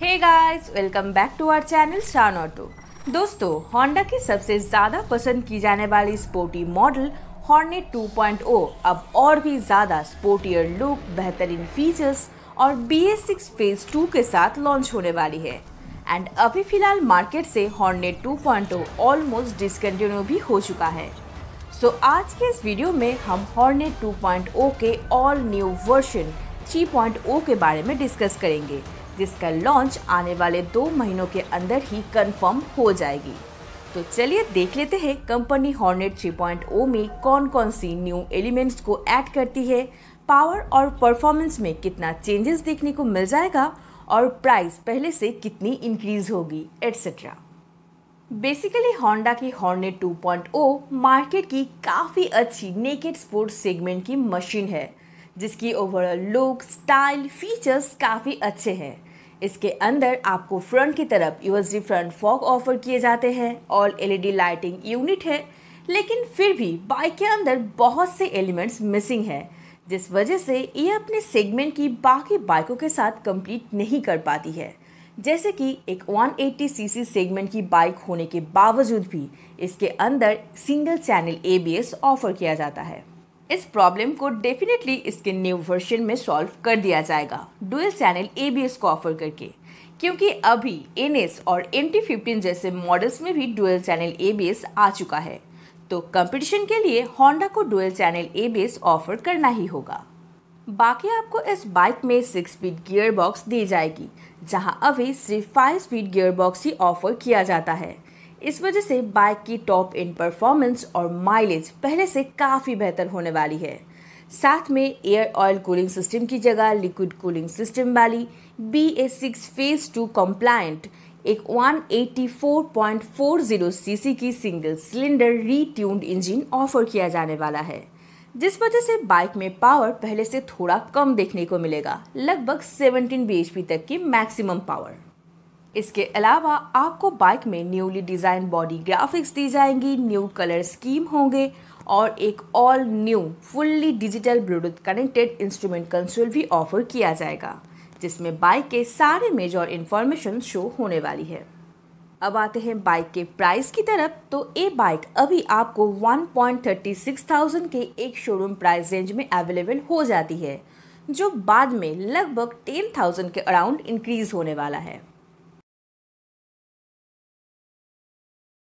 hey guys welcome back to our channel Shaan auto दोस्तों Honda की सबसे ज़्यादा पसंद की जाने वाली स्पोर्टी मॉडल हॉर्नेट 2.0 अब और भी ज़्यादा स्पोर्टियर लुक बेहतरीन फीचर्स और B S six phase two के साथ लॉन्च होने वाली है एंड अभी फिलहाल मार्केट से हॉर्नेट 2.0 ऑलमोस्ट डिसकन्टिन्यू भी हो चुका है सो so, आज के इस वीडियो में हम हॉर्नेट 2.0 के ऑल न्यू वर्जन 3.0 के बारे में डिस्कस करेंगे जिसका लॉन्च आने वाले दो महीनों के अंदर ही कंफर्म हो जाएगी तो चलिए देख लेते हैं कंपनी हॉर्नेट 3.0 में कौन कौन सी न्यू एलिमेंट्स को ऐड करती है पावर और परफॉर्मेंस में कितना चेंजेस देखने को मिल जाएगा और प्राइस पहले से कितनी इंक्रीज होगी एट्सेट्रा बेसिकली होंडा की हॉर्नेट ओ मार्केट की काफ़ी अच्छी नेकेड स्पोर्ट्स सेगमेंट की मशीन है जिसकी ओवरऑल लुक स्टाइल फीचर्स काफ़ी अच्छे हैं इसके अंदर आपको फ्रंट की तरफ यूएसडी फ्रंट फॉग ऑफर किए जाते हैं ऑल एलईडी लाइटिंग यूनिट है लेकिन फिर भी बाइक के अंदर बहुत से एलिमेंट्स मिसिंग हैं जिस वजह से ये अपने सेगमेंट की बाकी बाइकों के साथ कंप्लीट नहीं कर पाती है जैसे कि एक 180 सीसी सेगमेंट की बाइक होने के बावजूद भी इसके अंदर सिंगल चैनल एबीएस ऑफर किया जाता है इस प्रॉब्लम को डेफिनेटली इसके न्यू वर्जन में सॉल्व कर दिया जाएगा डुअल चैनल ए को ऑफर करके क्योंकि अभी एन और एम टी जैसे मॉडल्स में भी डुअल चैनल ए आ चुका है तो कंपटीशन के लिए होंडा को डुअल चैनल ए ऑफर करना ही होगा बाकी आपको इस बाइक में सिक्स स्पीड गियर बॉक्स दी जाएगी जहां अभी सिर्फ फाइव स्पीड गियर बॉक्स ही ऑफर किया जाता है इस वजह से बाइक की टॉप इन परफॉर्मेंस और माइलेज पहले से काफ़ी बेहतर होने वाली है साथ में एयर ऑयल कूलिंग सिस्टम की जगह लिक्विड कूलिंग सिस्टम वाली B A six phase to compliant एक 184.40 सीसी की सिंगल सिलेंडर रीट्यून्ड इंजन ऑफर किया जाने वाला है जिस वजह से बाइक में पावर पहले से थोड़ा कम देखने को मिलेगा लगभग 17 बी तक की मैक्सिमम पावर इसके अलावा आपको बाइक में न्यूली डिज़ाइन बॉडी ग्राफिक्स दी जाएंगी न्यू कलर स्कीम होंगे और एक all new fully digital Bluetooth connected instrument console भी ऑफर किया जाएगा जिसमें बाइक के सारे मेजर इन्फॉर्मेशन शो होने वाली है अब आते हैं बाइक के प्राइस की तरफ तो ये बाइक अभी आपको 1.36,000 के एक शोरूम प्राइस रेंज में अवेलेबल हो जाती है जो बाद में लगभग 10,000 के अराउंड इंक्रीज होने वाला है